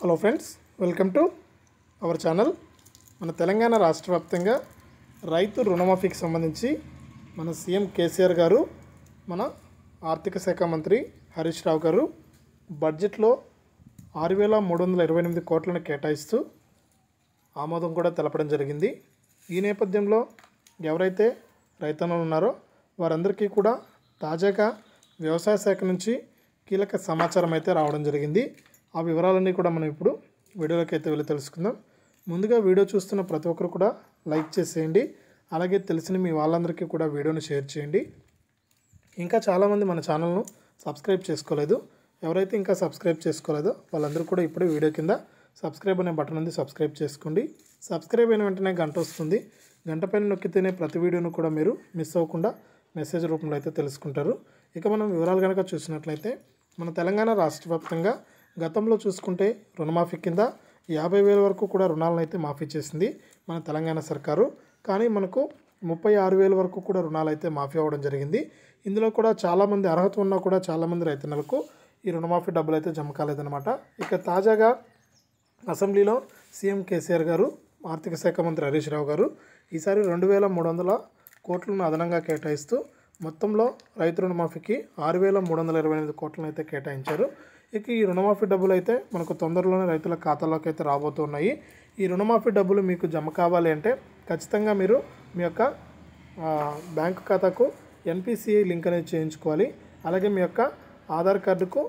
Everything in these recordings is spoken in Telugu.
hello friends welcome to our channel మన తెలంగాణ రాష్ట్ర వ్యాప్తంగా రైతు రుణమాఫీకి సంబంధించి మన సీఎం కేసీఆర్ గారు మన ఆర్థిక శాఖ మంత్రి హరీష్ రావు గారు బడ్జెట్లో ఆరు వేల మూడు వందల ఇరవై ఎనిమిది కోట్లను కేటాయిస్తూ ఆమోదం కూడా తెలపడం జరిగింది ఈ నేపథ్యంలో ఎవరైతే రైతన్నలు ఉన్నారో వారందరికీ కూడా తాజాగా వ్యవసాయ శాఖ నుంచి కీలక సమాచారం అయితే రావడం జరిగింది ఆ వివరాలన్నీ కూడా మనం ఇప్పుడు వీడియోలోకి అయితే వెళ్ళి తెలుసుకుందాం ముందుగా వీడియో చూస్తున్న ప్రతి ఒక్కరు కూడా లైక్ చేసేయండి అలాగే తెలిసిన మీ వాళ్ళందరికీ కూడా వీడియోను షేర్ చేయండి ఇంకా చాలామంది మన ఛానల్ను సబ్స్క్రైబ్ చేసుకోలేదు ఎవరైతే ఇంకా సబ్స్క్రైబ్ చేసుకోలేదో వాళ్ళందరూ కూడా ఇప్పుడే వీడియో కింద సబ్స్క్రైబ్ అనే బటన్ ఉంది సబ్స్క్రైబ్ చేసుకోండి సబ్స్క్రైబ్ అయిన వెంటనే గంట వస్తుంది గంట పైన నొక్కితేనే ప్రతి వీడియోను కూడా మీరు మిస్ అవ్వకుండా మెసేజ్ రూపంలో అయితే తెలుసుకుంటారు ఇక మనం వివరాలు కనుక చూసినట్లయితే మన తెలంగాణ రాష్ట్ర వ్యాప్తంగా గతంలో చూసుకుంటే రుణమాఫీ కింద యాభై వేల వరకు కూడా రుణాలను అయితే మాఫీ చేసింది మన తెలంగాణ సర్కారు కానీ మనకు ముప్పై ఆరు వేల వరకు కూడా రుణాలు అయితే మాఫీ అవ్వడం జరిగింది ఇందులో కూడా చాలామంది అర్హత ఉన్నా కూడా చాలామంది రైతన్నలకు ఈ రుణమాఫీ డబ్బులు అయితే జమ కాలేదన్నమాట ఇక తాజాగా అసెంబ్లీలో సీఎం కేసీఆర్ గారు ఆర్థిక శాఖ మంత్రి హరీష్ రావు గారు ఈసారి రెండు వేల మూడు వందల కోట్లను అదనంగా కేటాయిస్తూ మొత్తంలో రైతు రుణమాఫీకి ఆరు వేల మూడు వందల ఇరవై ఎనిమిది కోట్లను అయితే కేటాయించారు ఇక ఈ రుణమాఫీ డబ్బులు అయితే మనకు తొందరలోనే రైతుల ఖాతాలోకి అయితే రాబోతున్నాయి ఈ రుణమాఫీ డబ్బులు మీకు జమ కావాలి అంటే ఖచ్చితంగా మీరు మీ యొక్క బ్యాంకు ఖాతాకు ఎన్పిసిఐ లింక్ అనేది చేయించుకోవాలి అలాగే మీ యొక్క ఆధార్ కార్డుకు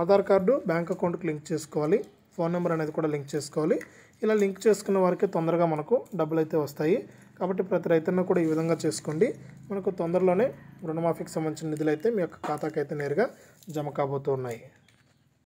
ఆధార్ కార్డు బ్యాంక్ అకౌంట్కి లింక్ చేసుకోవాలి ఫోన్ నెంబర్ అనేది కూడా లింక్ చేసుకోవాలి ఇలా లింక్ చేసుకున్న వారికి తొందరగా మనకు డబ్బులు అయితే వస్తాయి కాబట్టి ప్రతి రైతున్న కూడా ఈ విధంగా చేసుకోండి మనకు తొందరలోనే రుణమాఫీకి సంబంధించిన నిధులు అయితే మీ యొక్క ఖాతాకి అయితే నేరుగా జమ కాబోతున్నాయి